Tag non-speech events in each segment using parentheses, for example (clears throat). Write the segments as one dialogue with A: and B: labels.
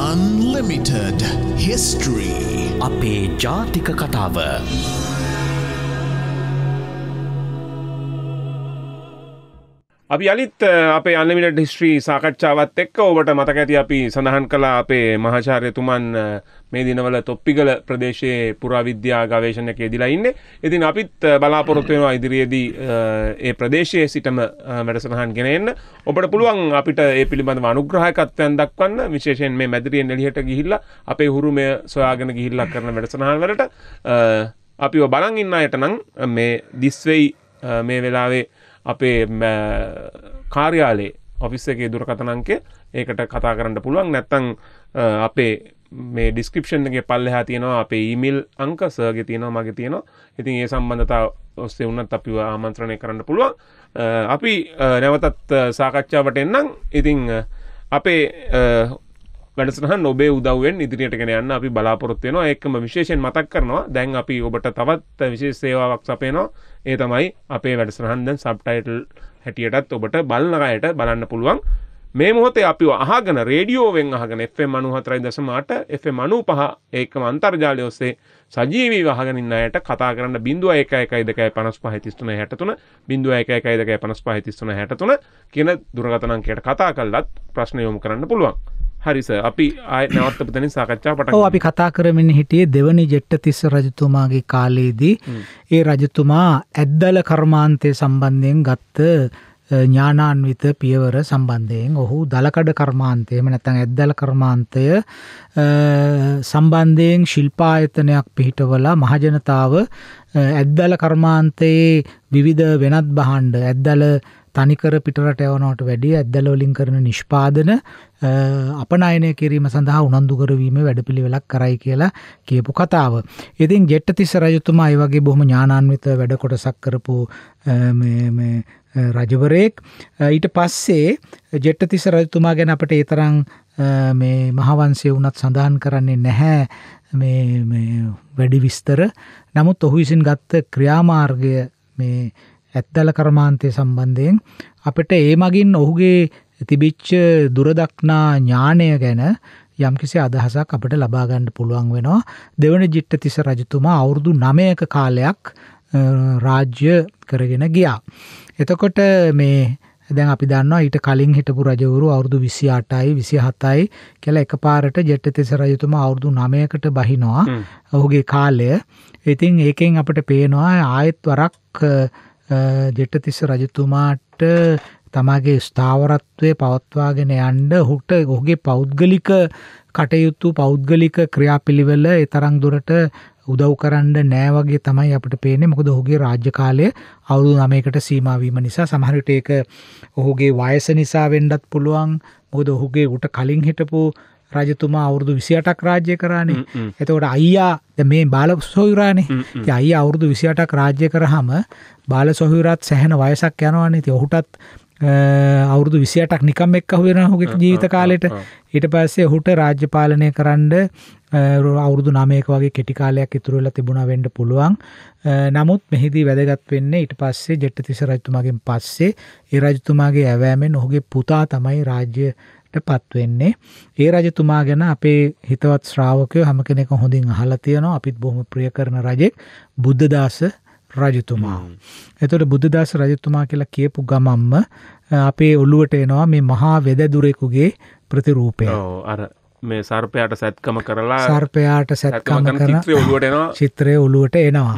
A: Unlimited History අපේ ජාතික කතාව
B: අපි අලිත් අපේ අන්නමිට හිස්ත්‍රී සාකච්ඡාවත් එක්ක ඔබට මතක ඇති අපි සඳහන් කලා අපේ මහාචාර්යතුමන් මේ දිනවල තොප්පිගල ප්‍රදේශයේ පුරාවිද්‍යා ගවේශණක යෙදිලා ඉන්නේ. ඉතින් අපිත් බලාපොරොත්තු වෙනවා ඉදිරියේදී ඒ ප්‍රදේශයේ සිටම වැඩසටහන් ගෙන එන්න. ඔබට පුළුවන් අපිට ඒ පිළිබඳව අනුග්‍රහයකත්වයන් දක්වන්න විශේෂයෙන් මේ මැදිරියෙන් එළියට ගිහිල්ලා අපේ හුරුමය සොයාගෙන ගිහිල්ලා කරන වැඩසටහන් වලට අපිව බලන් ඉන්න අයට නම් මේ දිස්වෙයි මේ වෙලාවේ අපේ කාර්යාලේ ඔෆිස් එකේ දුරකතනංකේ ඒකට කතා කරන්න පුළුවන් නැත්තං අපේ මේ ඩිස්ක්‍රපෂන්ගේ පල්ලෙහා තියෙනවා අපේ ඊමිල් අංක සර්ග තියෙනවා මගේ තියෙනවා ඉතින් ඒ සම්බන්ධතා ඔස්සේ උන්නත් අපි ආමන්ත්‍රණය කරන්න පුළුවන් අපි නැවතත් සාකච්ඡාවට එන්නම් ඉතිං අපේ වැඩසටහන් ඔබේ උදව්වෙන් ඉදිරියට ගෙන යන්න අපි බලාපොරොත්තු වෙනවා. ඒකම විශේෂයෙන් මතක් කරනවා. දැන් අපි ඔබට තවත් විශේෂ සේවාවක් සපයනවා. ඒ තමයි අපේ වැඩසටහන් දැන් සබ්ටයිටල් හැටියටත් ඔබට බලන අයට බලන්න පුළුවන්. මේ මොහොතේ අපිව අහගෙන රේඩියෝවෙන් අහගෙන FM 94.8 FM 95 ඒකම අන්තර්ජාලය ඔස්සේ සජීවීව අහගෙන ඉන්න අයට කතා කරන්න 0112553363 0112553363 කියන දුරකථන අංකයට කතා කළත් ප්‍රශ්න යොමු කරන්න පුළුවන්. හරිස අපි ආය නවත්තපතන සාකච්ඡා පට අපි
A: කතා කරමින් හිටියේ දෙවනි ජෙට්ට තිස්ස රජතුමාගේ කාලයේදී ඒ රජතුමා ඇද්දල කර්මාන්තය සම්බන්ධයෙන් ගත්ත ඥානාන්විත පියවර සම්බන්ධයෙන් ඔහු දලකඩ කර්මාන්තයම නැතන් ඇද්දල කර්මාන්තය සම්බන්ධයෙන් ශිල්පායතනයක් පිහිටවලා මහජනතාව ඇද්දල කර්මාන්තයේ විවිධ වෙනත් බහන්ඩ ඇද්දල තනිකර පිටරට යවනවට වැඩිය ඇදල වලින් කරන නිෂ්පාදන අපනයනය කිරීම සඳහා උනන්දු කරවීම වැඩපිළිවෙලක් කරයි කියලා කියපු කතාව. ඉතින් ජෙට්ට තිස්ස රජතුමා අයි වගේ බොහොම ඥානාන්විත වැඩ කොටසක් කරපු රජවරයෙක් ඊට පස්සේ ජෙට්ට තිස රජතුමා ගැන අපට ඒතරං මේ මහවන්සේ වනත් සඳහන් කරන්නේ නැහැ වැඩි විස්තර නමුත් ඔහු විසින් ගත්ත ක්‍රියාමාර්ගය මේ ඇත්දල කර්මාන්තය සම්බන්ධයෙන් අපිට ඒ මගින් ඔහුගේ තිබිච්ච දුරදක්නා ඥානය ගැන යම්කිසි අදහසක් අපට ලබාගන්න පුළුවන් වෙනවා දෙවන ජිට්ට තිස රජතුමා අවුරුදු නමයක කාලයක් රාජ්‍ය කරගෙන ගියා. එතකොට මේ දැන් අපි දන්නවා ඊට කලින් හිටපු රජවරු අවුරුදු 28යි 27යි කියලා එකපාරට ජෙට්ටතිස්ස රජතුමා අවුරුදු 9කට බහිනවා. ඔහුගේ කාලය. ඉතින් ඒකෙන් අපිට පේනවා ආයෙත් වරක් ජෙටතිස්ස රජතුමාට තමාගේ ස්ථාවරත්වය පවත්වාගෙන යන්ඩ හුට ඔහුගේ පෞද්ගලික කටයුතු පෞද්ගලික ක්‍රියාපිළිවෙල එතරං දුරට උදව් කරන්න නෑවගේ තමයි අපට පේනෙ මොකද ඔහුගේ රාජ්‍යකාලය අවුරුදු නමයකට සීමාවීම නිසා සමහරිට ඒක ඔහුගේ වයස නිසා වෙන්ඩත් පුළුවන් මොද ඔහුගේ උට කලින් හිටපු රජතුමා අවුරුදු විසියටක් රාජ්‍ය කරානේ එතකොට අයියා මේ බාල සොයුරානේ අයි අවුරුදු විසියටක් රාජ්‍ය කරහම බාල සොහුරත් සැහැන වයසක් යනවානේ ති ඔහුටත් අවුරුදු විසියටක් නිකම් එක් අහුවෙන හොගේ ජීවිත කාලෙට ඊට පස්සේ හුට රාජ්‍ය පාලනය කරන්න අවුරුදු නමයක වගේ කෙටිකාලයක් ඉතුරවෙල තිබුණ වෙන්ඩ පුළුවන් නමුත් මෙහිදී වැදගත් වෙන්න ඊට පස්සේ ජෙට්ට තිස රජතුමාගෙන් පස්සේ ඒ රජතුමාගේ ඇවෑමෙන් ඔහුගේ පුතා තමයි රාජ්‍ය පත් වෙන්නේ. ඒ රජතුමා ගැන අපේ හිතවත් ශ්‍රාවකයෝ හැම කෙනෙක් හොඳින් අහලා තියෙනවා. අපිත් බොහොම ප්‍රිය කරන රජෙක් බුද්ධදාස රජතුමා. එතකොට බුද්ධදාස රජතුමා කියලා කියපු ගමම්ම අපේ ඔළුවට එනවා මේ මහා වෙදදුරෙකුගේ ප්‍රතිරූපය. ඔව් අර
B: මේ සර්පයාට සැත්කම කරලා සර්පයාට සැත්කම කරන
A: චිත්‍රය ඔළුවට එනවා.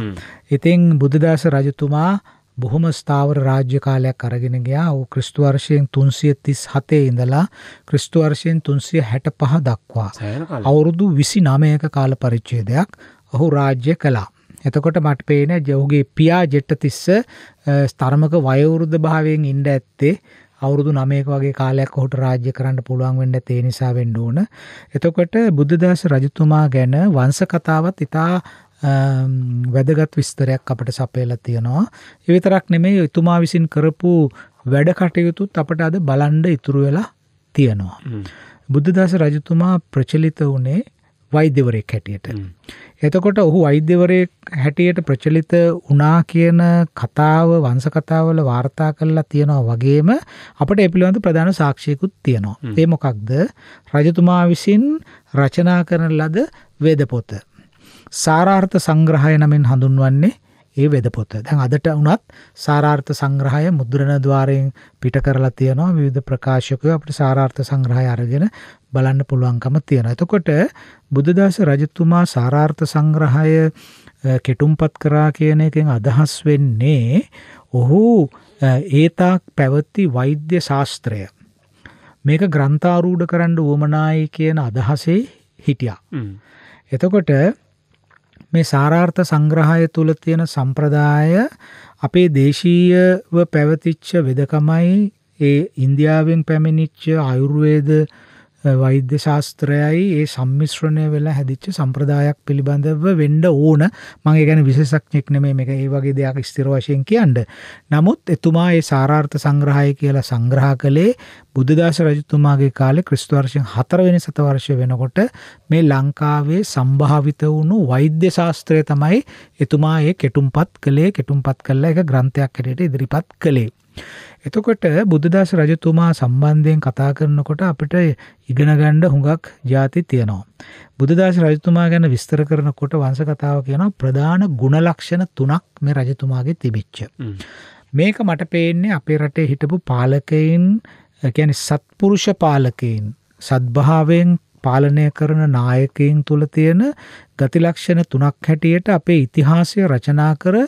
A: ඉතින් බුද්ධදාස රජතුමා බොහොම ස්ථාවර රාජ්‍ය කාලයක් අරගෙන ගියා. ਉਹ ක්‍රිස්තු වර්ෂයෙන් 337 ඉඳලා ක්‍රිස්තු වර්ෂයෙන් 365 දක්වා අවුරුදු 29ක කාල පරිච්ඡේදයක් ඔහු රාජ්‍ය කළා. එතකොට මට පේන ඔහුගේ පියා ජෙට්ටතිස්ස ස්තරමක වයවෘද්ධ භාවයෙන් ඉන්න ඇත්තේ අවුරුදු 9ක වගේ කාලයක් ඔහුට රාජ්‍ය කරන්න පුළුවන් වෙන්න තේ නිසා වෙන්න ඕන. එතකොට බුද්ධදාස රජතුමා ගැන වංශ කතාවත් ඉතා වැදගත් විස්තරයක් අපට සපයලා තියෙනවා. ඒ විතරක් නෙමෙයි එතුමා විසින් කරපු වැඩ කටයුතුත් අපට අද බලන්න ඉතුරු වෙලා තියෙනවා. බුද්ධදාස රජතුමා ප්‍රචලිත වුණේ වෛද්‍යවරයෙක් හැටියට. එතකොට ඔහු වෛද්‍යවරයෙක් හැටියට ප්‍රචලිත වුණා කියන කතාව වංශ කතාවල වාර්තා කරලා තියෙනවා වගේම අපිට ඒ පිළිබඳ ප්‍රධාන සාක්ෂියකුත් තියෙනවා. ඒ මොකක්ද? රජතුමා විසින් රචනා කරන ලද වේද පොත. සාරාර්ථ සංග්‍රහය නමෙන් හඳුන්වන්නේ ඒ වෙද පොත. දැන් අදට වුණත් සාරාර්ථ සංග්‍රහය මුද්‍රණ ద్వාරයෙන් පිට කරලා තියෙනවා විවිධ ප්‍රකාශකයෝ අපිට සාරාර්ථ සංග්‍රහය අරගෙන බලන්න පුළුවන්කම තියෙනවා. එතකොට බුද්ධදාස රජතුමා සාරාර්ථ සංග්‍රහය කෙටුම්පත් කරා කියන එකෙන් අදහස් වෙන්නේ ඔහු ඒතාක් පැවති වෛද්‍ය ශාස්ත්‍රය මේක ග්‍රන්ථාරූඪ කරන්න උවමනායි කියන අදහසේ හිටියා. එතකොට මේ සාරාර්ථ සංග්‍රහය තුල තියෙන සම්ප්‍රදාය අපේ දේශීයව පැවතිච්ච වෙදකමයි ඒ ඉන්දියාවෙන් පැමිණිච්ච ආයුර්වේද වෛද්‍ය ශාස්ත්‍රයයි ඒ සම්මිශ්‍රණය වෙලා හැදිච්ච සම්ප්‍රදායක් පිළිබඳව වෙන්න ඕන මම ඒ කියන්නේ විශේෂඥෙක් නෙමෙයි මේක ඒ වගේ දෙයක් ස්ථිර වශයෙන් කියන්න. නමුත් එතුමා ඒ සාරාර්ථ සංග්‍රහය කියලා සංග්‍රහ කළේ බුද්ධදාස රජතුමාගේ කාලේ ක්‍රිස්තු වර්ෂයෙන් 4 වෙනි සතවර්ෂය වෙනකොට මේ ලංකාවේ සම්භාවිත වුණු වෛද්‍ය ශාස්ත්‍රය තමයි එතුමා ඒ කෙටුම්පත් කළේ කෙටුම්පත් කළා ඒක ග්‍රන්ථයක් හැටියට ඉදිරිපත් කළේ. එතකොට බුදුදස රජතුමා සම්බන්ධයෙන් කතා කරනකොට අපිට ඉගෙන ගන්න හුඟක් ಜಾති තියෙනවා. බුදුදස රජතුමා ගැන විස්තර කරනකොට වංශ කතාව කියනවා ප්‍රධාන ගුණලක්ෂණ තුනක් මේ රජතුමාගේ තිබිච්ච. මේක මට පේන්නේ අපේ රටේ හිටපු පාලකයින් කියන්නේ සත්පුරුෂ පාලකයින් සත්භාවයෙන් පාලනය කරන නායකයින් තුල තියෙන ගතිලක්ෂණ තුනක් හැටියට අපේ ඉතිහාසය රචනා කර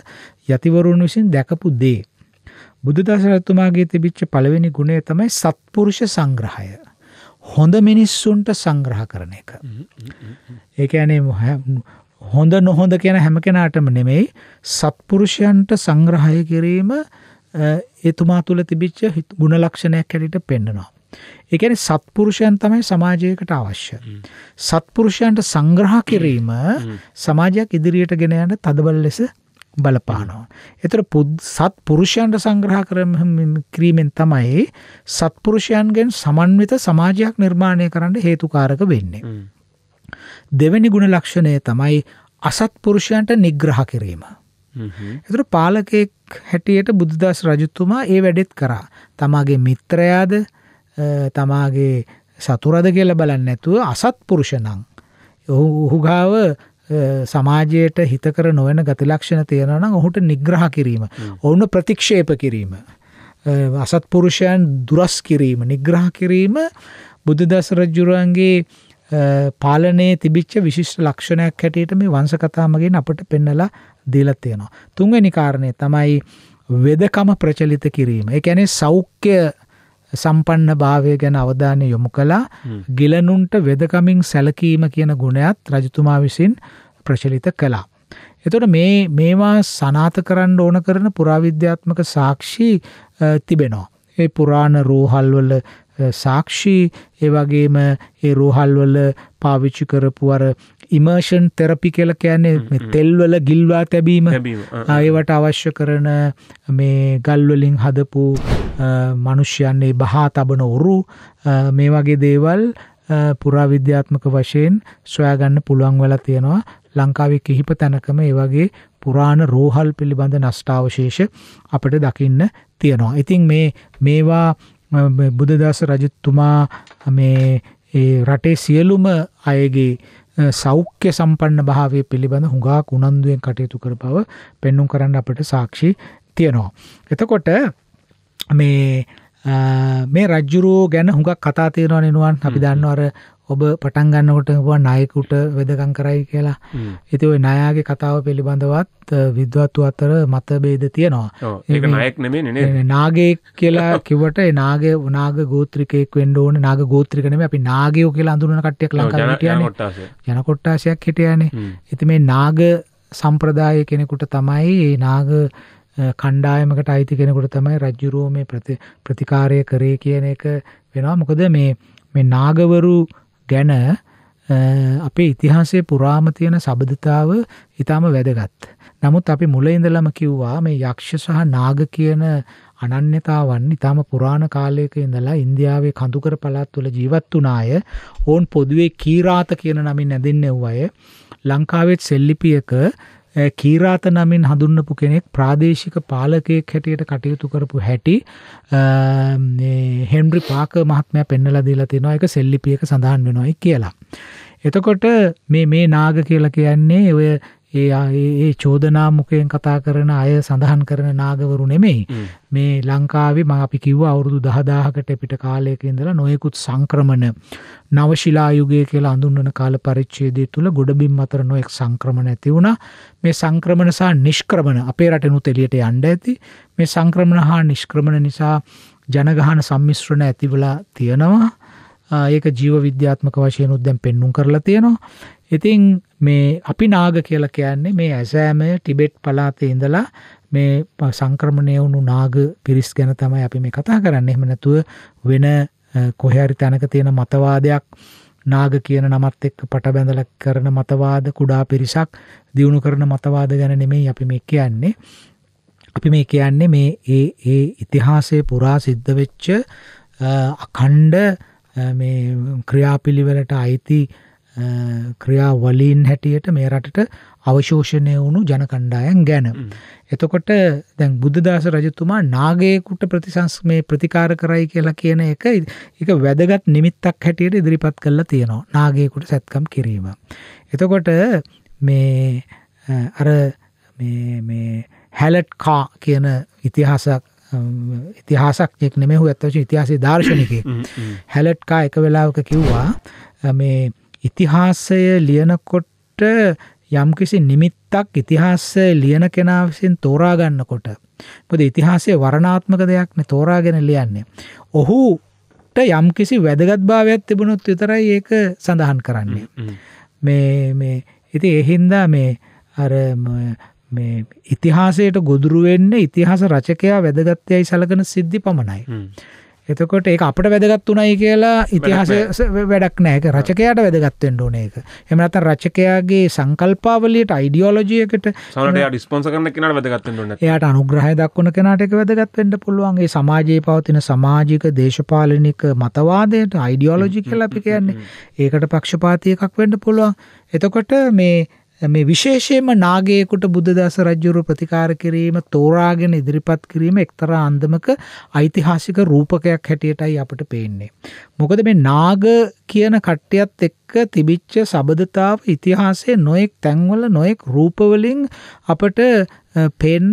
A: යතිවරුන් විසින් දැකපු දේ බුදුදස රජතුමාගේ තිබිච්ච පළවෙනි ගුණය තමයි සත්පුරුෂ සංග්‍රහය. හොඳ මිනිස්සුන්ට සංග්‍රහ කරන එක. ඒ කියන්නේ හොඳ නොහොඳ කියන හැම කෙනාටම නෙමෙයි සත්පුරුෂයන්ට සංග්‍රහය කිරීම එතුමා තුළ තිබිච්ච ගුණ ලක්ෂණයක් හැටියට පෙන්වනවා. ඒ කියන්නේ සත්පුරුෂයන් තමයි සමාජයකට අවශ්‍ය. සත්පුරුෂයන්ට සංග්‍රහ කිරීම සමාජයක් ඉදිරියට ගෙන යන තදබල ලෙස බලපානවා. එතකොට සත් පුරුෂයන්ට සංග්‍රහ කිරීමෙන් තමයි සත් පුරුෂයන්ගෙන් සමන්විත සමාජයක් නිර්මාණය කරන්න හේතුකාරක වෙන්නේ. දෙවැනි ගුණ ලක්ෂණය තමයි අසත් පුරුෂයන්ට නිග්‍රහ කිරීම. එතකොට පාලකෙක් හැටියට බුදුදාස රජතුමා ඒ වැඩෙත් කරා. තමාගේ මිත්‍රයාද තමාගේ සතුරද කියලා බලන්නේ නැතුව අසත් පුරුෂණං ඔහු ගාව සමාජයට හිතකර නොවන ගතිලක්ෂණ තියෙනවා නම් ඔහුට නිග්‍රහ කිරීම. ඔවුන් ප්‍රතික්ෂේප කිරීම. අසත්පුරුෂයන් දුරස් කිරීම නිග්‍රහ කිරීම බුදුදස රජුරුවන්ගේ පාලනයේ තිබිච්ච විශිෂ්ට ලක්ෂණයක් හැටියට මේ වංශකතාමගෙන් අපට පෙන්නලා දීලා තියෙනවා. තුන්වෙනි කාරණය තමයි වෙදකම ප්‍රචලිත කිරීම. ඒ කියන්නේ සෞඛ්‍ය සම්පන්න භාවය ගැන අවධානය යොමු කළා ගිලනුන්ට වෙදකමින් සැලකීම කියන ගුණයත් රජතුමා විසින් ප්‍රශලිත කළා. එතොට මේ මේවා සනාත කරන්න ඕන කරන පුරාවිද්‍යාත්මක සාක්ෂි තිබෙනවා. ඒ පුරාණ රෝහල්වල සාක්ෂි ඒවගේම ඒ රෝහල්වල පාවිච්චි කරපු අර ඉමර්ෂන් තෙරපි කියලා කියන්නේ තෙල්වල ගිල්වා තැබීම ආයවට අවශ්‍ය කරන මේ ගල්වලින් හදපු මනුෂ්‍යයන්නේ බහා තබන උරු මේ වගේ දේවල් පුරාවිද්‍යාත්මක වශයෙන් සොයාගන්න පුළුවන් වෙලා තියෙනවා ලංකාවේ කිහිප තැනකම ඒ වගේ පුරාණ රෝහල් පිළිබඳ නෂ්ටාවශේෂ අපිට දකින්න තියෙනවා. ඉතින් මේ මේවා බුදදාස රජතුමා මේ රටේ සියලුම අයගේ සෞඛ්‍ය සම්පන්න භාවය පිළිබඳ හුඟක් උනන්දුවෙන් කටයුතු කර බව පෙන්නුම් කරන්න අපට සාක්ෂි තියෙනවා. එතකොට මේ මේ රජ්ජුරුවෝ ගැන හුඟක් කතා තියෙනවා නෙනුවන් අපි දන්නව අර ඔබ පටන් ගන්නකොට වා නායකුට වෙදකම් කරයි කියලා. ඉතින් ওই නායාගේ කතාව පිළිබඳවත් විද්වත්තු අතර මතභේද තියෙනවා. ඒක නායක නෙමෙයි නේද? නාගයෙක් කියලා (laughs) කිව්වට ඒ නාග නාග ගෝත්‍රිකයෙක් වෙන්න ඕනේ. නාග ගෝත්‍රික නෙමෙයි අපි නාගයෝ කියලා හඳුනන කට්ටියක් ලංකාවේ හිටියානේ. ජන කොට්ටාසයක් හිටියානේ. ඉතින් මේ නාග සම්ප්‍රදාය කෙනෙකුට තමයි ඒ නාග කණ්ඩායමකට අයිති කෙනෙකුට තමයි රජ්ජුරුවෝ මේ ප්‍රතිකාරය කරේ කියන එක වෙනවා මොකද මේ මේ නාගවරු ගැන අපේ ඉතිහාසය පුරාම තියෙන සබඳතාව ඉතාම වැදගත්. නමුත් අපි මුල ඉඳලම කිව්වා මේ යක්ෂ සහ නාග කියන අනන්‍යතාවන් ඉතාම පුරාණ කාලයක ඉඳලා ඉන්දියාවේ කඳුකර පළාත් තුළ ජීවත් වුණ අය ඕන් පොදුවේ කීරාත කියන නමින් නැදින්නෙව් අය ලංකාවෙත් සෙල්ලිපියක කීරාත නමින් හඳුන්වපු කෙනෙක් ප්‍රාදේශික පාලකයෙක් හැටියට කටයුතු කරපු හැටි හෙන්රි පාක මහත්මයා පෙන්නලා දීලා තියෙනවා ඒක සෙල්ලිපියක සඳහන් වෙනවායි කියලා. එතකොට මේ මේ නාග කියලා කියන්නේ ඔය ඒ ඒ චෝදනා මුකයෙන් කතා කරන අය සඳහන් කරන නාගවරු නෙමෙයි මේ ලංකාවේ මම අපි කිව්ව අවුරුදු 10000කට පිට කාලයක ඉඳලා නොයෙකුත් සංක්‍රමණ නවශිලා යුගය කියලා හඳුන්වන කාල පරිච්ඡේදය තුල ගොඩබිම් අතර නොයෙක් සංක්‍රමණ ඇති වුණා මේ සංක්‍රමණ සහ නිෂ්ක්‍රමණ අපේ රටෙනුත් එළියට යන්න ඇති මේ සංක්‍රමණ හා නිෂ්ක්‍රමණ නිසා ජනගහන සම්මිශ්‍රණ ඇතිවලා තියෙනවා ඒක ජීව විද්‍යාත්මක වශයෙන් උත් දැන් පෙන්눔 කරලා තියෙනවා ඉතින් මේ අපි නාග කියලා කියන්නේ මේ ඇසෑමය ටිබෙට් පළාතේ ඉඳලා මේ සංක්‍රමණය වුණු නාග පිරිස් ගැන තමයි අපි මේ කතා කරන්නේ. එහෙම නැතුව වෙන කොහේ හරි තැනක තියෙන මතවාදයක් නාග කියන නමත් එක්ක පටබැඳලා කරන මතවාද කුඩා පිරිසක් දියුණු කරන මතවාද ගැන නෙමෙයි අපි මේ කියන්නේ. අපි මේ කියන්නේ මේ ඒ ඒ ඉතිහාසයේ පුරා සිද්ධ වෙච්ච අඛණ්ඩ මේ ක්‍රියාපිළිවෙලට අයිති ක්‍රියා වලින් හැටියට මේ රටට අවශෝෂණය වුණු ජන කණ්ඩායම් ගැන. එතකොට දැන් බුද්ධදාස රජතුමා නාගයෙකුට ප්‍රතිසංස් මේ ප්‍රතිකාර කරයි කියලා කියන එක ඒක වැදගත් නිමිත්තක් හැටියට ඉදිරිපත් කළා තියෙනවා. නාගයෙකුට සැත්කම් කිරීම. එතකොට මේ අර මේ මේ හැලට් කා කියන ඉතිහාසක් ඉතිහාසක්යෙක් නෙමෙයි හු ඇත්තටම ඉතිහාසයේ දාර්ශනිකයෙක් හැලට් කා එක වෙලාවක කිව්වා මේ ඉතිහාසය ලියනකොට යම්කිසි නිමිත්තක් ඉතිහාසය ලියන කෙනා විසින් තෝරා ගන්නකොට මොකද ඉතිහාසයේ වර්ණාත්මක දෙයක් නේ තෝරාගෙන ලියන්නේ. ඔහුට යම්කිසි වැදගත්භාවයක් තිබුණොත් විතරයි ඒක සඳහන් කරන්නේ. මේ මේ ඉතින් ඒ හින්දා මේ අර මේ ඉතිහාසයට ගොදුරු වෙන්න ඉතිහාස රචකයා වැදගත්යයි සැලකෙන සිද්ධි පමණයි. එතකොට ඒ අපට වැදගත් වනයි කියලා ඉතිහාස වැඩක් නෑක රචකයාට වැදගත්වෙන් ඕන එක එමනත රචකයාගේ සංකල්පාවලට අයිඩියෝලජයකට
B: ඩිස්පොන්ස කරන කෙනට වැදගත්වන්න එයට
A: අනුග්‍රහය දක්වන කෙනටක වැදගත්වෙන්ට පුළුවන්ගේ සමාජයේ පවතින සමාජික දේශපාලනික මතවාදයට අයිඩියෝලජි කියලා අපි කියන්නේ ඒකට පක්ෂපාතියකක් වෙන්ඩ පුළුවන් එතකොට මේ මේ විශේෂයෙන්ම නාගයෙකුට බුද්ධදාස රජුරු ප්‍රතිකාර කිරීම තෝරාගෙන ඉදිරිපත් කිරීම එක්තරා අන්දමක ඓතිහාසික රූපකයක් හැටියටයි අපට පේන්නේ. මොකද මේ නාග කියන කට්ටියත් එක්ක තිබිච්ච සබඳතාව ඉතිහාසයේ නොයෙක් තැන්වල නොයෙක් රූපවලින් අපට පේන්න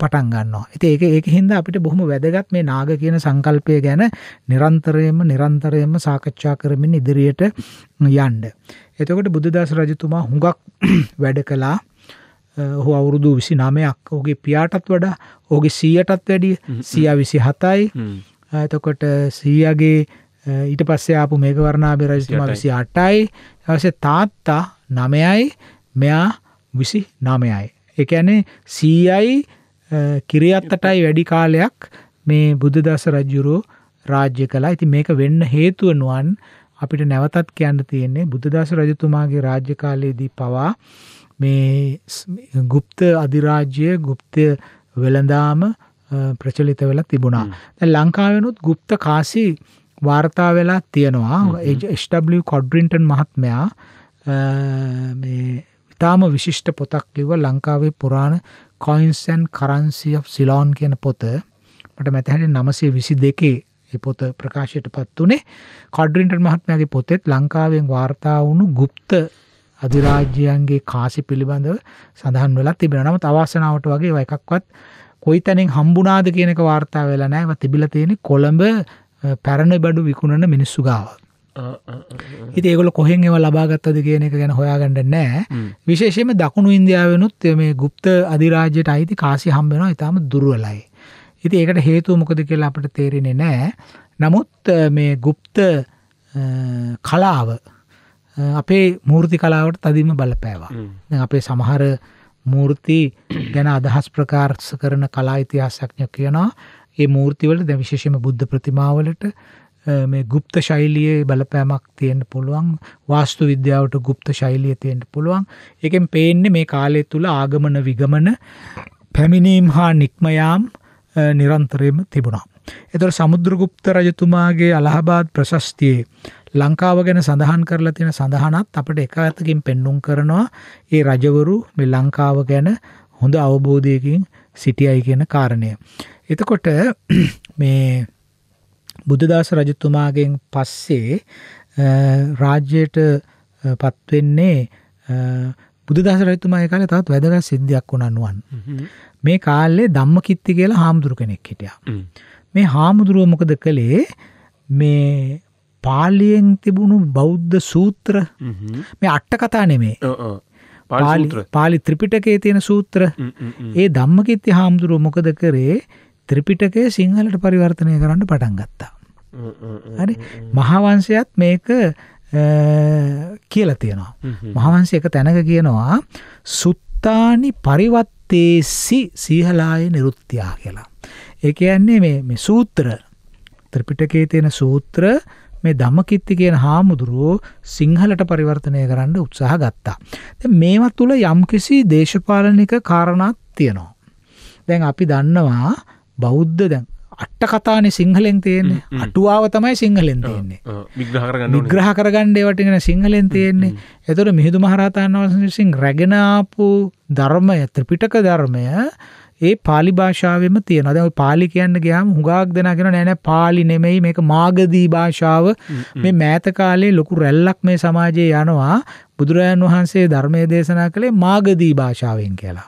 A: පටන් ගන්නවා. ඉතින් ඒක ඒක හින්දා අපිට බොහොම වැදගත් මේ නාග කියන සංකල්පය ගැන නිරන්තරයෙන්ම නිරන්තරයෙන්ම සාකච්ඡා කරමින් ඉදිරියට යන්න. එතකොට බුදුදාස රජතුමා හුඟක් (clears throat) වැඩ කළා ඔහු අවුරුදු විසි නමයක් ඕගේ පියාටත් වඩා ඕගේ සීයටත් වැඩිය සිය විසි හතයි එතකොට සීයගේ ඊට පස්සේ ආපු මේකවරණාභ රජතුමා විසි අටයි ඇවසේ තාත්තා නමයයි මෙයා විසි නමයයි. එකඇනේ සීයයි කිරියත්තටයි වැඩි කාලයක් මේ බුද්ධදස රජ්ජුරෝ රාජ්‍ය කලා ඇති මේක වෙන්න හේතුව නුවන් අපිට නැවතත් කියන්න තියෙන්නේ බුද්ධදාස රජතුමාගේ රාජ්‍ය කාලයේදී පවා මේ গুপ্ত අධිරාජ්‍ය গুপ্ত වෙළඳාම ප්‍රචලිත වෙලා තිබුණා. දැන් ලංකාවෙනුත් গুপ্ত කාසි වාර්තා වෙලා තියෙනවා. HW කොඩ්රින්ටන් මහත්මයා මේ ඉතාම විශිෂ්ට පොතක් ලිව්ව ලංකාවේ පුරාණ coins and currency of Ceylon කියන පොත. මට මතකයි 922 මහත්මයාගේ පොත ප්‍රකාශයට පත් වනේ කොඩ්රින්ටර් මහත්මයාගේ පොතෙත් ලංකාවෙන් වාර්තා වුණු ගුප්ත අධිරාජ්‍යයන්ගේ කාසි පිළිබඳව සඳහන් වෙලා තිබෙන නම තවාසනාවට වගේ එකක්වත් කොයි තැනෙන් හම්බුනාද කියනක වාර්තා වෙලා නෑව තිබිල තියෙන කොළඹ පැරණ බඩු විකුණන මිනිස්සු ගාව. ඉති ඒගොල කොහෙන් ඒව ලබාගත්තද කියන එක ගැන හොයාගඩ නෑ විශේෂම දකුණු ඉන්දියාවනුත් මේ ගුප්ත අධිරාජයට අයිති කාසි හම්බෙනවා ඉතාම දුරුවලයි. ඉතින් ඒකට හේතුව මොකද කියලා අපට තේරෙන්නේ නැහැ. නමුත් මේ গুপ্ত කලාව අපේ මූර්ති කලාවට තදින්ම බලපෑවා. දැන් අපේ සමහර මූර්ති ගැන අදහස් ප්‍රකාශ කරන කලා ඉතිහාසඥයෝ කියනවා මේ මූර්ති වල දැන් විශේෂයෙන්ම බුද්ධ ප්‍රතිමාවලට මේ গুপ্ত ශෛලියේ බලපෑමක් තියෙන්න පුළුවන් වාස්තු විද්‍යාවට গুপ্ত ශෛලිය තියෙන්න පුළුවන් ඒකෙන් පේන්නේ මේ කාලය තුල ආගමන විගමන පැමිණීම් හා නික්මයාම් නිරන්තරයම තිබුණා. එතොට සමුද්‍රගුප්ත රජතුමාගේ අලහබාත් ප්‍රශස්තියේ ලංකාව ගැන සඳහන් කරලා තියෙන සඳහනත් අපට එක ඇතකින් පෙන්නුම් කරනවා ඒ රජවරු මේ ලංකාව ගැන හොඳ අවබෝධයකින් සිටියයි කියන කාරණය. එතකොට (clears throat) මේ බුදුදාස රජතුමාගෙන් පස්සේ රාජ්‍යයට පත්වෙන්නේ බුදුදාස රජතුමා ඒ කාලේ තවත් වැදගත් සිද්ධියක් වුණා නුවන්. මේ කාලේ ධම්මකිත්ති කියලා හාමුදුරු කෙනෙක් හිටියා. මේ හාමුදුරුව මොකද කළේ මේ පාලියෙන් තිබුණු බෞද්ධ සූත්‍ර මේ අට්ට කතා නෙමේ. පාලි ත්‍රිපිටකයේ තියෙන සූත්‍ර ඒ ධම්මකිත්ති හාමුදුරුව මොකද කරේ ත්‍රිපිටකය සිංහලට පරිවර්තනය කරන්න පටන් ගත්තා. හරි මහාවංශයත් මේක කියලා තියෙනවා. මහාවංශය එක තැනක කියනවා සුත්තානි පරිවත් නිරුත්තේසි සීහලාය නිරුත්තියා කියලා. ඒක යන්නේ මේ සූත්‍ර ත්‍රිපිටකයේ තියෙන සූත්‍ර මේ ධම්මකිත්ති කියන හාමුදුරුවෝ සිංහලට පරිවර්තනය කරන්න උත්සාහ ගත්තා. දැන් මේවා තුල යම්කිසි දේශපාලනික කාරණාවක් තියෙනවා. දැන් අපි දන්නවා බෞද්ධ දැන් අට්ට කතානේ සිංහලෙන් තියෙන්නේ අටුවාව තමයි සිංහලෙන්
B: තියෙන්නේ විග්‍රහ කරගන්න විග්‍රහ
A: කරගන්න ඒවට කියන සිංහලෙන් තියෙන්නේ එතකොට මිහිඳු මහරහතන් වහන්සේ විසින් රැගෙන ආපු ධර්මය ත්‍රිපිටක ධර්මය ඒ pāli භාෂාවෙම තියෙනවා. දැන් ඔය pāli කියන්න ගියාම හුඟක් දෙනා කියනවා නෑ නෑ pāli නෙමෙයි මේක මාගදී භාෂාව. මේ මෑත කාලේ ලොකු රැල්ලක් මේ සමාජයේ යනවා බුදුරජාන් වහන්සේ ධර්මයේ දේශනා කළේ මාගදී භාෂාවෙන් කියලා.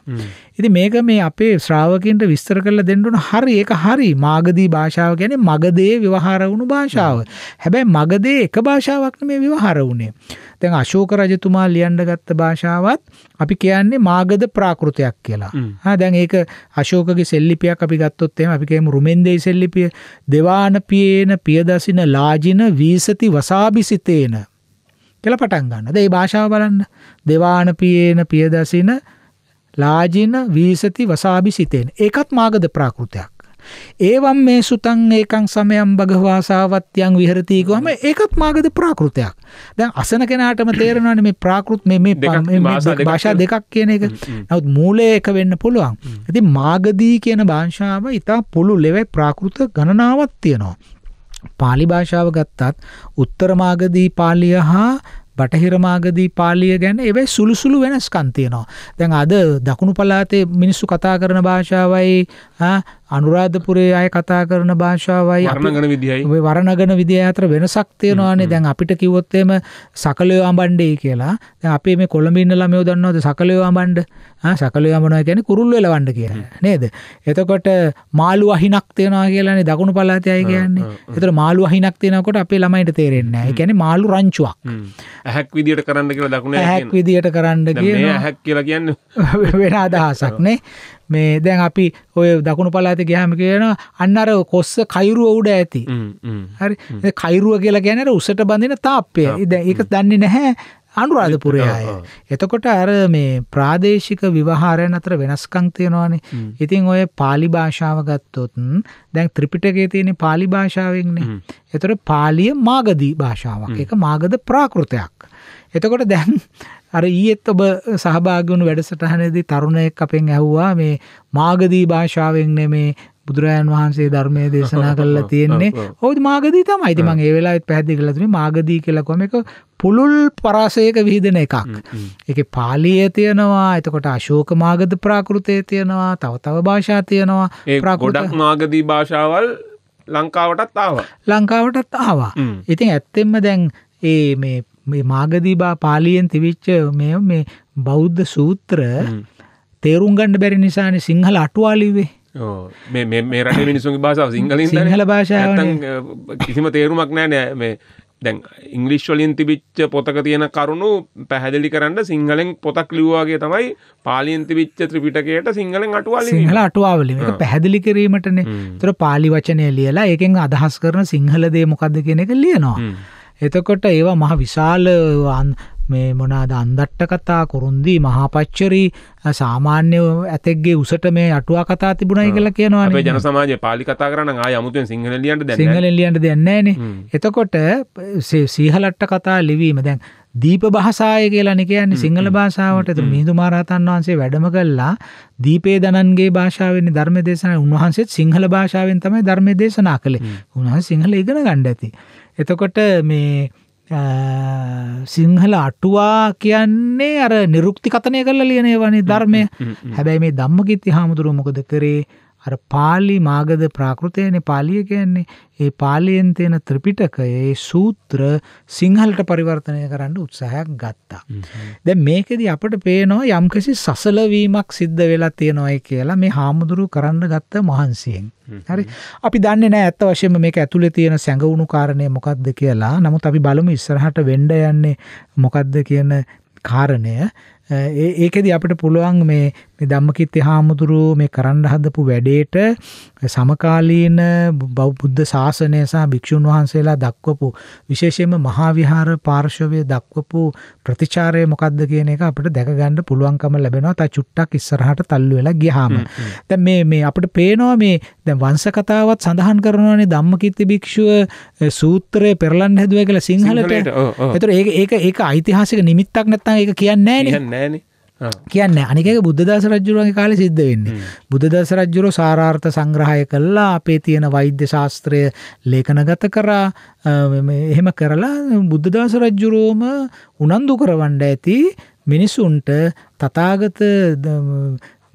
A: ඉතින් මේක මේ අපේ ශ්‍රාවකින්ට විස්තර කරලා දෙන්න ඕන හරි ඒක හරි මාගදී භාෂාව කියන්නේ මගදේ විවහාර වුණු භාෂාව. හැබැයි මගදේ එක භාෂාවක් නෙමෙයි විවහාර වුණේ. දැන් අශෝක රජතුමා ලියන්න ගත්ත භාෂාවත් අපි කියන්නේ මාගද ප්‍රාකෘතයක් කියලා. හා දැන් ඒක අශෝකගේ සෙල්ලිපියක් අපි ගත්තොත් එහෙම අපි කියමු රුමෙන්දේ සෙල්ලිපිය දෙවාන පියේන පියදසින ලාජින වීසති වසාබිසිතේන කියලා පටන් ගන්නවා. දැන් මේ භාෂාව බලන්න. දේවාන පියේන පියදසින ලාජින වීසති වසාබි සිතේන. ඒකත් මාගද ප්‍රාකෘතයක්. ඒවම් මේ සුතං ඒකං සමයම් භගවාසාවත්යන් විහෙරති කිව්වම ඒකත් මාගද ප්‍රාකෘතයක්. දැන් අසන කෙනාටම තේරෙනවානේ මේ ප්‍රාකෘත මේ මේ භාෂා දෙකක් කියන එක. නමුත් මූලයේ එක වෙන්න පුළුවන්. ඉතින් මාගදී කියන භාෂාව ඊට පුළු ලෙවේ ප්‍රාකෘත ගණනාවක් තියෙනවා. පාලි භාෂාව ගත්තත් උත්තර මාගදී පාලිය හා බටහිර මාගදී පාලිය ගැන ඒවයි සුළු සුළු වෙනස්කම් තියෙනවා. දැන් අද දකුණු පළාතේ මිනිස්සු කතා කරන භාෂාවයි අනුරාධපුරේ අය කතා කරන භාෂාවයි අරණගන විදිහයි ඔය වරණගන විදිහ අතර වෙනසක් තියෙනවානේ දැන් අපිට කිව්වොත් එම සකලයෝ අඹණ්ඩේ කියලා. දැන් අපේ මේ කොළඹින්න ළමයෝ දන්නවද සකලයෝ අඹණ්ඩ? ආ සකලයෝ අඹනවා කියන්නේ කුරුල්ල එලවන්න කියලා නේද? එතකොට මාළු අහිනක් තියනවා කියලානේ දකුණු පළාතේ අය කියන්නේ. ඒතර මාළු අහිනක් තියනකොට අපේ ළමයින්ට තේරෙන්නේ නැහැ. ඒ කියන්නේ මාළු රංචුවක්.
B: ඇහක් විදියට කරන්න කියලා දකුණේ ඇහක් විදියට කරන්න කියන ඇහක් කියලා
A: කියන්නේ (laughs) වෙන අදහසක් නේ. මේ දැන් අපි ඔය දකුණු පලාත ගහම කියන අන්නර කොස්ස කයිරුව උඩ ඇති හරි කයිරුව කියලා ගැනර උසට බඳන තාප්පය ඉද එක දන්නේ නැහැ අනුරාධපුරය අය. එතකොට අර මේ ප්‍රාදේශික විවහාරයන් අතර වෙනස්කම් තියෙනවානේ. ඉතින් ඔය pāli භාෂාව ගත්තොත් දැන් ත්‍රිපිටකයේ තියෙන pāli භාෂාවෙන්නේ. ඒතර පාලිය මාගදී භාෂාවක්. ඒක මාගද ප්‍රාකෘතයක්. එතකොට දැන් අර ඊයේත් ඔබ සහභාගී වුණු වැඩසටහනේදී තරුණයෙක් අපෙන් ඇහුවා මේ මාගදී භාෂාවෙන් නෙමේ බුදුරජාන් වහන්සේ ධර්මයේ දේශනා කරලා තියෙන්නේ. (laughs) ඔව් මාගදී තමයි. ඉතින් මම ඒ වෙලාවෙත් පැහැදිලි කරලා තිබුණේ මාගදී කියලා කොහොම එක පුලුල් පරාසයක විහිදෙන එකක්. ඒකේ පාලිය තියෙනවා, එතකොට අශෝක මාගද ප්‍රාකෘතයේ තියෙනවා, තව තව භාෂා තියෙනවා. ගොඩක්
B: මාගදී භාෂාවල් ලංකාවටත් ආවා.
A: ලංකාවටත් ආවා. ඉතින් ඇත්තෙන්ම දැන් ඒ මේ මේ මාගදීබා පාලියෙන් තිවිච්ච මේ මේ බෞද්ධ සූත්‍ර තේරුම් ගන්න බැරි නිසානේ සිංහල අටුවා ලිව්වේ.
B: මේ මේ මේ රටේ මිනිසුන්ගේ භාෂාව සිංහලින් සිංහල භාෂාව කිසිම තේරුමක් නැහැ මේ දැන් ඉංගලිස් වලින් තිබිච්ච පොතක තියෙන කරුණු පැහැදිලි කරන්න සිංහලෙන් පොතක් ලිව්වාගේ තමයි පාලියෙන් තිබිච්ච ත්‍රිපිටකයට සිංහලෙන් අටුවා ලිවීම. සිංහල අටුවා
A: වලින් ඒක පැහැදිලි කිරීමටනේ. ඒතර පාලි වචනය ලියලා ඒකෙන් අදහස් කරන සිංහල දේ මොකද්ද කියන එක ලියනවා. එතකොට ඒවා මහ විශාල මේ මොනාද අන්දට්ට කතා කුරුන්දී මහාපච්චරී සාමාන්‍ය ඇතෙක්ගේ උසට මේ අටුවා කතා තිබුණයි කියලා කියනවා අපේ ජන
B: සමාජයේ පාලි කතා කරන ආය අමුතුවෙන් සිංහලෙන් ලියන්න දෙන්නේ සිංහලෙන් ලියන්න
A: දෙන්නේ නැහනේ එතකොට සීහලට්ට කතා ලිවීම දැන් දීප භාෂාය කියලානේ කියන්නේ සිංහල භාෂාවට එතන මිහිඳු මහරහතන් වහන්සේ වැඩම කළා දීපේ දනන්ගේ භාෂාවෙන් ධර්ම දේශනා උන්වහන්සේත් සිංහල භාෂාවෙන් තමයි ධර්ම දේශනා කළේ උන්වහන්සේ සිංහල ඉගෙන ගන්න ඇති එතකොට මේ සිංහල අටුවා කියන්නේ අර නිරුක්ති කතනය කරලා ලියනේ වනේ ධර්මය හැබැයි මේ ධම්මගිත්ති හාමුදුරුව මොකද කරේ අර pāli මාගද ප්‍රාකෘතයනේ pāliය කියන්නේ ඒ පාලියෙන් තියෙන ත්‍රිපිටකයේ සූත්‍ර සිංහලට පරිවර්තනය කරන්න උත්සාහයක් ගත්තා. දැන් මේකෙදි අපිට පේනවා යම්කිසි සසල වීමක් සිද්ධ වෙලා තියෙනවායි කියලා මේ හාමුදුරු කරන්න ගත්ත මහන්සියෙන්. හරි අපි දන්නේ නැහැ ඇත්ත වශයෙන්ම මේක ඇතුලේ තියෙන සැඟවුණු කාරණේ මොකක්ද කියලා. නමුත් අපි බලමු ඉස්සරහට වෙන්න යන්නේ මොකක්ද කියන කාරණය ඒකෙදි අපිට පුළුවන් මේ මේ ධම්මකිත්ති හාමුදුරුව මේ කරන්න හදපු වැඩේට සමකාලීන බෞද්ධ ශාසනය සහ භික්ෂුන් වහන්සේලා දක්වපු විශේෂයෙන්ම මහා විහාර පාර්ශවයේ දක්වපු ප්‍රතිචාරය මොකක්ද කියන එක අපිට දැක ගන්න පුළුවන්කම ලැබෙනවා තා චුට්ටක් ඉස්සරහට තල්ලු වෙලා ගියාම. දැන් මේ මේ අපිට පේනවා මේ දැන් වංශ කතාවත් සඳහන් කරනවානේ ධම්මකිත්ති භික්ෂුව සූත්‍රය පෙරලන්න හැදුවා කියලා සිංහලට. ඒතර ඒක ඒක ඒක ඓතිහාසික නිමිත්තක් නැත්නම් ඒක කියන්නේ නැහැ නෑනේ කියන්න අනික බුද්ධදස රජ්ජුරුවගේ කාලෙ සිද්ධ වෙන්නේ. බුද්ධදස රජ්ජුරුව සාරාර්ථ සංග්‍රහය කළා අපේ තියෙන වෛද්‍ය ශාස්ත්‍රය ලේඛනගත කරා එහෙම කරලා බුද්ධදස රජ්ජුරුවම උනන්දු කරවන්න ඇති මිනිසුන්ට තථාගත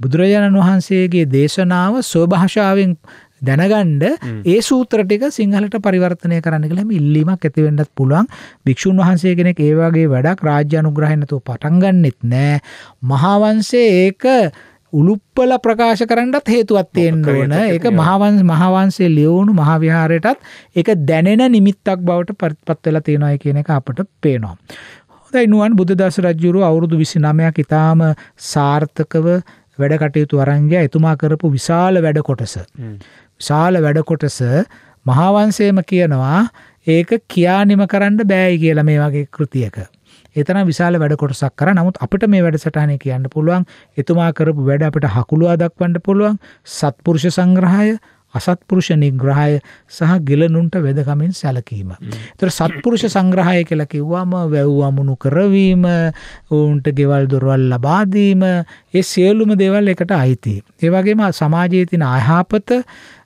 A: බුදුරජාණන් වහන්සේගේ දේශනාව ස්වභාෂාවෙන් දැනගන්ඩ ඒ සූත්‍රටික සිංහලට පරිවර්තනය කරන්න කළම ඉල්ලීමක් ඇතිවෙන්නත් පුළුවන් භික්‍ෂූන් වහන්සේ කෙනෙක් ඒවාගේ වැඩක් රාජ්‍ය අනුග්‍රහණතු පටන්ගන්නෙත් නෑ මහාවන්සේ ඒක උළුප්පල ප්‍රකාශ කරන්නත් හේතුවත් තියෙන්න්න ඕන එක මහාවන් මහාවන්සේ ලියවුණු මහාවිහාරයටත් එක දැනෙන නිමිත්තක් බවට පත්පත්වෙලා තියෙනයි කියන එක අපට පේනවා. හොඳයි නුවන් බුද්ධදස රජ්ජුරු අවුරුදු විසි නමයක් ඉතාම සාර්ථකව වැඩ කටයුතු අරංගය එතුමා කරපු විශාල වැඩ කොටස. ශාල වැඩකොටස මහාවංශයේම කියනවා ඒක කියානිම කරන්න බෑයි කියලා මේ වගේ කෘතියක. එතන විශාල වැඩ කොටසක් කරා. නමුත් අපිට මේ වැඩසටහනේ කියන්න පුළුවන් එතුමා කරපු වැඩ අපිට හකුලුවා දක්වන්න පුළුවන් සත්පුරුෂ සංග්‍රහය, අසත්පුරුෂ නිග්‍රහය සහ ගිලනුන්ට වෙදකමින් සැලකීම. ඒතර සත්පුරුෂ සංග්‍රහය කියලා කිව්වම වැව් වමුණු කරවීම, උන්ට ගෙවල් දොරවල් ලබා දීම, ඒ සියලුම දේවල් එකට අයිති. ඒ වගේම සමාජයේ තියෙන අයහපත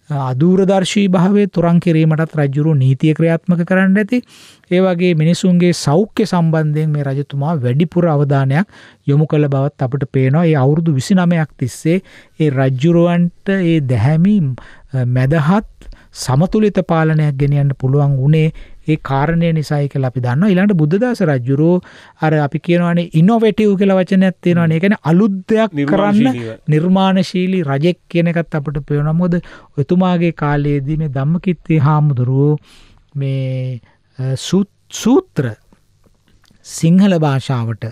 A: අදූරදර්ශී භාවය තුරන් කිරීමටත් රජුරු නීතිය ක්‍රියාත්මක කරන්න ඇති ඒ වගේ මිනිසුන්ගේ සෞඛ්‍ය සම්බන්ධයෙන් මේ රජතුමා වැඩිපුර අවධානයක් යොමු කළ බවත් අපට පේනවා ඒ අවුරුදු විසිනමයක් තිස්සේ ඒ රජ්ජුරුවන්ට ඒ දැහැමීම් මැදහත් සමතුලිත පාලනයක් ගෙනියන්න පුළුවන් වුණේ ඒ කාරණය නිසායි කියලා අපි දන්නවා. ඊළඟට බුද්ධදාස රජුරෝ අර අපි කියනවානේ ඉනෝවේටිව් කියලා වචනයක් තියෙනවානේ. ඒ කියන්නේ අලුත් දෙයක් කරන්න නිර්මාණශීලී රජෙක් කියන එකත් අපිට පේනවා. මොකද එතුමාගේ කාලයේදී මේ ධම්මකිත්තේ හාමුදුරුවෝ මේ සූත්‍ර සිංහල භාෂාවට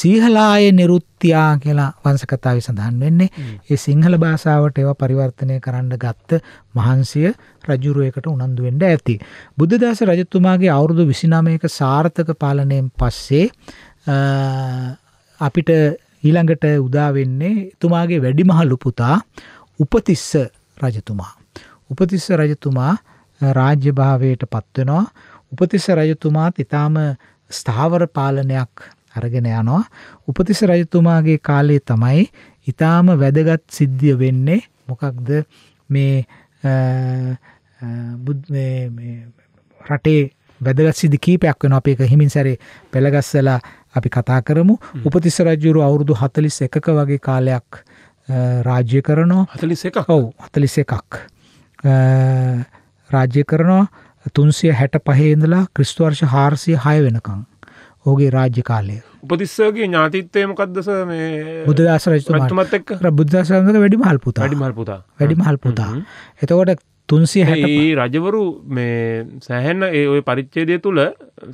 A: සීහලාය නිරුත්තියා කියලා වංසකතාව සඳහන් වෙන්නේ ඒ සිංහල භාෂාවට ඒව පරිවර්තනය කරන්න ගත්ත මහන්සිය රජුරුවකට උනන්දුවෙන්ට ඇති. බුද්ධදස රජතුමාගේ අවුරුදු විසිනාමයක සාර්ථක පාලනයෙන් පස්සේ අපිට ඊළඟට උදාවෙන්නේ එතුමාගේ වැඩිමහලු පුතා උපතිස්ස රජතුමා. උපතිස්ස රජතුමා රාජ්‍යභාවයට පත්වෙනවා උපතිස්ස රජතුමාත් ඉතාම ස්ථාවර පාලනයක් අරගෙන යනවා උපතිස රජතුමාගේ කාලේ තමයි ඊටාම වැදගත් සිද්ධිය වෙන්නේ මොකක්ද මේ රටේ වැදගත් සිදි කීපයක් වෙන අප එක හිමින් සැරේ පෙළගස්සලා අපි කතා කරමු උපතිස්ස රජ්ජුරු අවුරුදු හතලිස් එකක වගේ කාලයක් රාජ්‍ය කරනවා හතලිස් එකක් ඔවු හතලිස් එකක් රාජ්‍ය කරනවා තුන්සිය හැට පහේදලා ක්‍රිස්තුවර්ෂ හාර්සිය හය වෙනකං ඕගේ රාජ්‍ය කාලය
B: උපතිස්සගේ ඥාතිත්වය මොකක්දස මේ බුදදස රජතුමත්
A: එක් බුද්ධසන්ක වැඩි මහල් පුතා වැඩි මල් පුතා වැඩි මහල් පුතා එතකොට තුන්සිය හැ
B: රජවරු මේ සෑහෙන්න ඒ ඔය පරිච්චේදය තුළ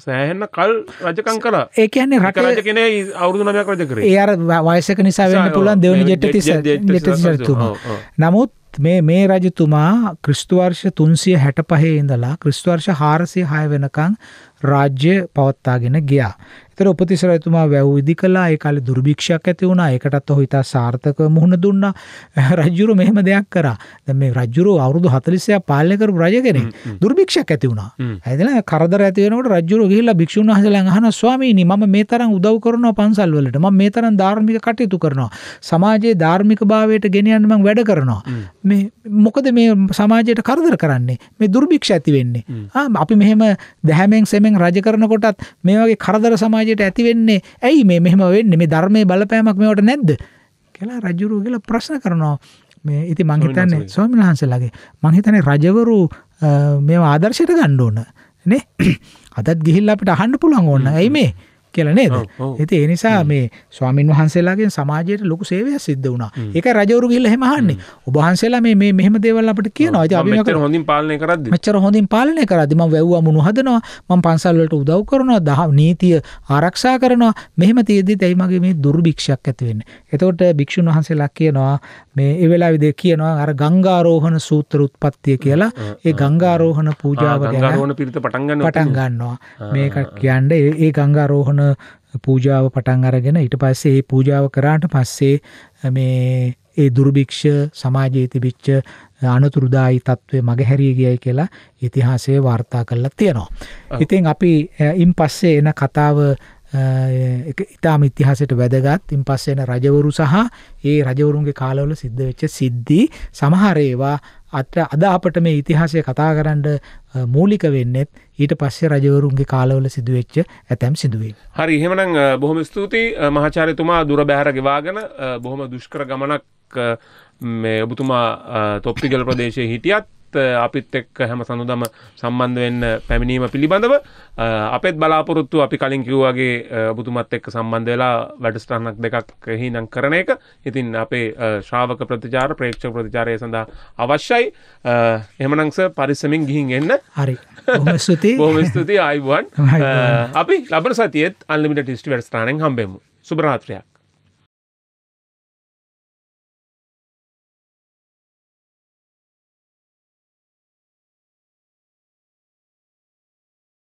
B: සෑහෙන්න කල් රජකං කලා ඒකන්නේ රට කෙන අවුදුනමයක් රජකර ඒ අර
A: වයසක නිසා වෙන්න පුළන් දෙවනි ජෙට ති නමුත් මේ මේ රජතුමා ක්‍රිස්තු වර්ෂ 365 ඉඳලා ක්‍රිස්තු වර්ෂ 406 වෙනකන් රාජ්‍ය පවත්වාගෙන ගියා. පෙර උපතිස්ස රජතුමා වැව් ඉදි කළා. ඒ කාලේ දුර්භික්ෂයක් ඇති වුණා. ඒකටත් ඔහු ඉතා සාර්ථකව මුහුණ දුන්නා. (laughs) රජුරු මෙහෙම දෙයක් කරා. දැන් මේ රජුරු අවුරුදු 40ක් පාලනය කරපු රජ කෙනෙක්. දුර්භික්ෂයක් ඇති වුණා. ඇයිදලා කරදර ඇති වෙනකොට රජුරු ගිහිල්ලා භික්ෂුන් වහන්සේලාන් අහනවා ස්වාමීනි මම මේ තරම් උදව් කරනවා පන්සල් වලට. මම මේ තරම් ධාර්මික කටයුතු කරනවා. සමාජයේ ධාර්මිකභාවයට ගෙනියන්න මම වැඩ කරනවා. මේ මොකද මේ සමාජයට කරදර කරන්නේ? මේ දුර්භික්ෂ ඇති වෙන්නේ. අපි මෙහෙම දැහැමෙන් සෙමෙන් රජ කරනකොටත් මේ වගේ කරදර සමාජ සමාජයට ඇති වෙන්නේ ඇයි මේ මෙහෙම වෙන්නේ මේ ධර්මයේ බලපෑමක් මේවට නැද්ද කියලා රජුරු කියලා ප්‍රශ්න කරනවා මේ ඉතින් මං හිතන්නේ ස්වාමීන් වහන්සේලාගේ මං හිතන්නේ රජවරු මේව ආදර්ශයට ගන්න ඕන නේ (clears throat) අදත් ගිහිල්ලා අපිට අහන්න පුළුවන් ඕන ඇයි මේ කියලා නේද? ඉතින් ඒ නිසා මේ ස්වාමින් වහන්සේලාගෙන් සමාජයට ලොකු සේවයක් සිද්ධ වුණා. ඒකයි රජවරු ගිහිල්ලා එහෙම අහන්නේ. ඔබ වහන්සේලා මේ මේ මෙහෙම දේවල් අපිට කියනවා. ඉතින් අපි මෙච්චර
B: හොඳින් පාලනය කරද්දි මෙච්චර
A: හොඳින් පාලනය කරද්දි මම වැව්වා මුණු හදනවා. මම පන්සල් වලට උදව් කරනවා. දහ නීතිය ආරක්ෂා කරනවා. මෙහෙම තියෙද්දි තයි මගේ මේ දුර්භික්ෂයක් ඇති වෙන්නේ. එතකොට භික්ෂුන් වහන්සේලා කියනවා මේ ඒ වෙලාවේදී කියනවා අර ගංගාරෝහණ සූත්‍ර උත්පත්තිය කියලා. ඒ ගංගාරෝහණ පූජාව ගැන ගංගාරෝහණ
B: පිරිත පටන් ගන්නවා. පටන්
A: ගන්නවා. මේක කියන්නේ ඒ ගංගාරෝහණ සම්පූර්ණ පූජාව පටන් අරගෙන ඊට පස්සේ ඒ පූජාව කරාට පස්සේ මේ ඒ දුර්භික්ෂ සමාජයේ තිබිච්ච අනතුරුදායි තත්ත්වය මගහැරිය ගියයි කියලා ඉතිහාසයේ වාර්තා කරලා තියෙනවා. ඉතින් අපි ඉන් පස්සේ එන කතාව ඉතාම ඉතිහාසයට වැදගත් ඉන් පස්සෙන රජවරු සහ ඒ රජවරුන්ගේ කාලවල සිද්ධ වෙච්ච සිද්ධි සමහරේවා අත අද අපට මේ ඉතිහාසය කතා කරන්න මූලික වෙන්නෙත් ඊට පස්සේ රජවරුන්ගේ කාලවල සිදුවෙච්ච ඇතැම් සිදුවේ.
B: හරි එහෙමනං බොහොම ස්තුතියි මහචාරිතුමා දුර බැහර ගෙවාගෙන බොහොම දුෂ්කර ගමනක් ඔබතුමා තොප්පිගල ප්‍රදේශය හිටියත් අපිත් එක්ක හැම සඳුදම සම්බන්ධ වෙන්න පැමිණීම පිළිබඳව අපෙත් බලාපොරොත්තු අපි කලින් කිව්වාගේ ඔබතුමත් එක්ක සම්බන්ධ වෙලා වැඩස්ටානක් දෙකක් හිනම් කරන එක ඉතින් අපේ ශ්‍රාවක ප්‍රතිචාර ප්‍රේක්ෂක ප්‍රතිචාරය සඳහා අවශ්‍යයි එහෙමනංස පරිස්සමින් ගිහින් එන්න
A: හරි ස්තුති
B: බොහොම ස්තුති අයිවන් අපි ලබන සතියත් අල්ලිමිට ටිස්ටි වැඩස්ථානෙන් හම්බෙමු සුභරාත්‍රයක්